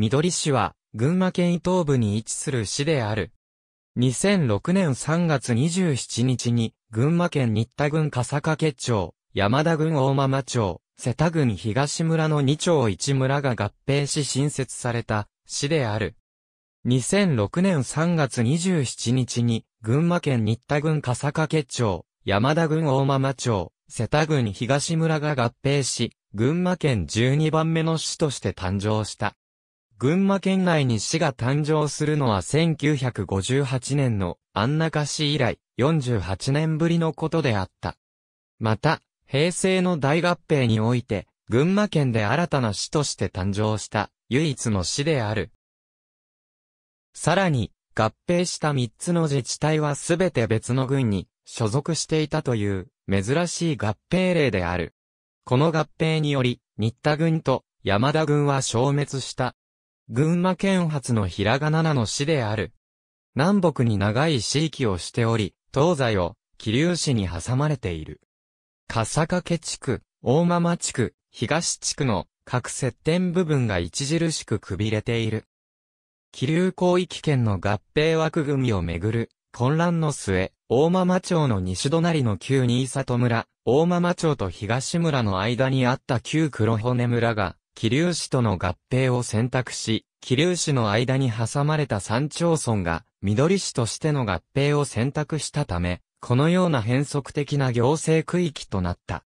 緑市は、群馬県伊東部に位置する市である。2006年3月27日に、群馬県新田郡笠掛町、山田郡大間町、瀬田郡東村の2町1村が合併し新設された市である。2006年3月27日に、群馬県新田郡笠掛町、山田郡大間町、瀬田郡東村が合併し、群馬県12番目の市として誕生した。群馬県内に市が誕生するのは1958年の安中市以来48年ぶりのことであった。また、平成の大合併において、群馬県で新たな市として誕生した唯一の市である。さらに、合併した3つの自治体はすべて別の郡に所属していたという珍しい合併例である。この合併により、新田郡と山田郡は消滅した。群馬県発のひらがななの市である。南北に長い市域をしており、東西を、桐生市に挟まれている。笠掛地区、大間町地区、東地区の各接点部分が著しくくびれている。気流広域圏の合併枠組みをめぐる混乱の末、大間町の西隣の旧新里村、大間町と東村の間にあった旧黒骨村が桐生市との合併を選択し、桐生市の間に挟まれた山町村が、緑市としての合併を選択したため、このような変則的な行政区域となった。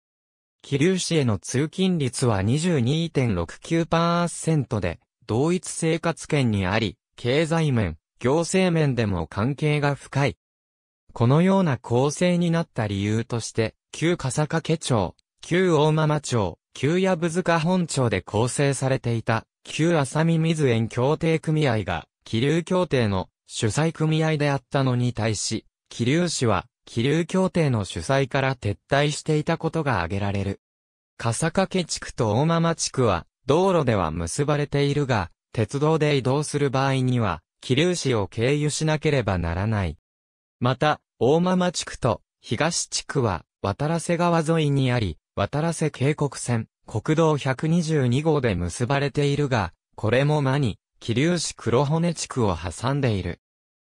桐生市への通勤率は22.69%で、同一生活圏にあり、経済面、行政面でも関係が深い。このような構成になった理由として、旧笠掛町、旧大間町、旧矢部塚本町で構成されていた、旧浅見水園協定組合が、気流協定の主催組合であったのに対し、気流市は、気流協定の主催から撤退していたことが挙げられる。笠掛地区と大間地区は、道路では結ばれているが、鉄道で移動する場合には、気流市を経由しなければならない。また、大間地区と東地区は、渡瀬川沿いにあり、渡良瀬渓谷線、国道122号で結ばれているが、これも間に、桐生市黒骨地区を挟んでいる。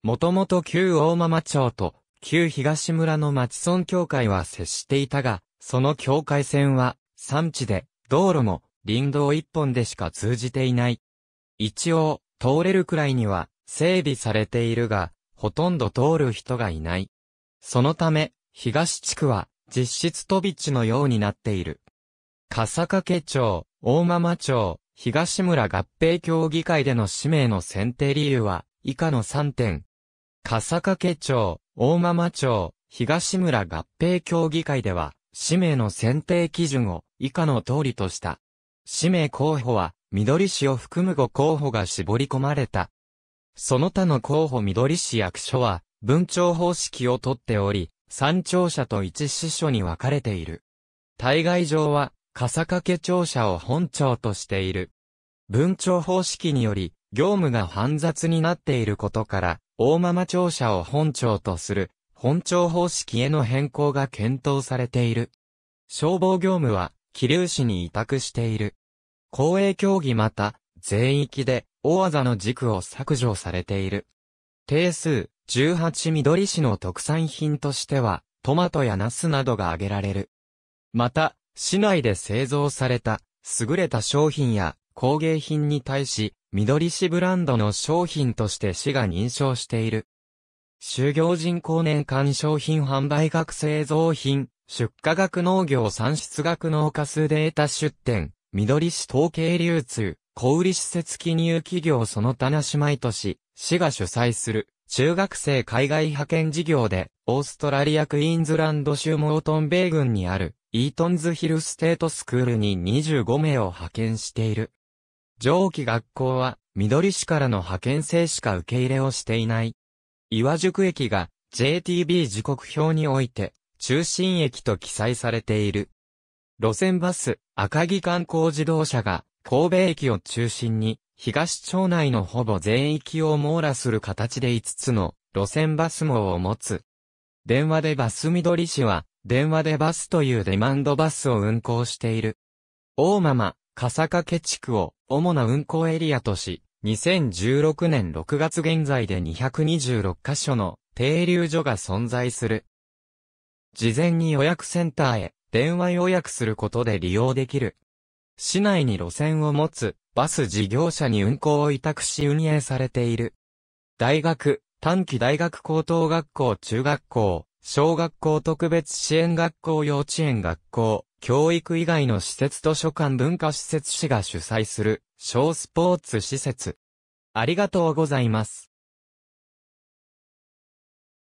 もともと旧大間町と旧東村の町村境界は接していたが、その境界線は山地で、道路も林道一本でしか通じていない。一応、通れるくらいには整備されているが、ほとんど通る人がいない。そのため、東地区は実質飛び地のようになっている。笠掛町、大間町、東村合併協議会での氏名の選定理由は、以下の3点。笠掛町、大間町、東村合併協議会では、氏名の選定基準を以下の通りとした。氏名候補は、緑市を含む5候補が絞り込まれた。その他の候補緑市役所は、文庁方式をとっており、三庁舎と一支所に分かれている。対外上は、笠掛庁舎を本庁としている。文庁方式により、業務が煩雑になっていることから、大間庁舎を本庁とする、本庁方式への変更が検討されている。消防業務は、桐生市に委託している。公営競技また、全域で、大技の軸を削除されている。定数、18緑市の特産品としては、トマトやナスなどが挙げられる。また、市内で製造された、優れた商品や工芸品に対し、緑市ブランドの商品として市が認証している。就業人口年間商品販売額製造品、出荷額農業産出額農家数データ出店、緑市統計流通、小売施設金融企業その他な姉毎都市、市が主催する、中学生海外派遣事業で、オーストラリアクイーンズランド州モートン米軍にある、イートンズヒルステートスクールに25名を派遣している。上記学校は、緑市からの派遣生しか受け入れをしていない。岩宿駅が JTB 時刻表において、中心駅と記載されている。路線バス、赤木観光自動車が、神戸駅を中心に、東町内のほぼ全域を網羅する形で5つの路線バス網を持つ。電話でバス緑市は、電話でバスというデマンドバスを運行している。大間間、笠掛地区を主な運行エリアとし、2016年6月現在で226カ所の停留所が存在する。事前に予約センターへ電話予約することで利用できる。市内に路線を持つバス事業者に運行を委託し運営されている。大学、短期大学高等学校中学校、小学校特別支援学校幼稚園学校、教育以外の施設図書館文化施設市が主催する小スポーツ施設。ありがとうございます。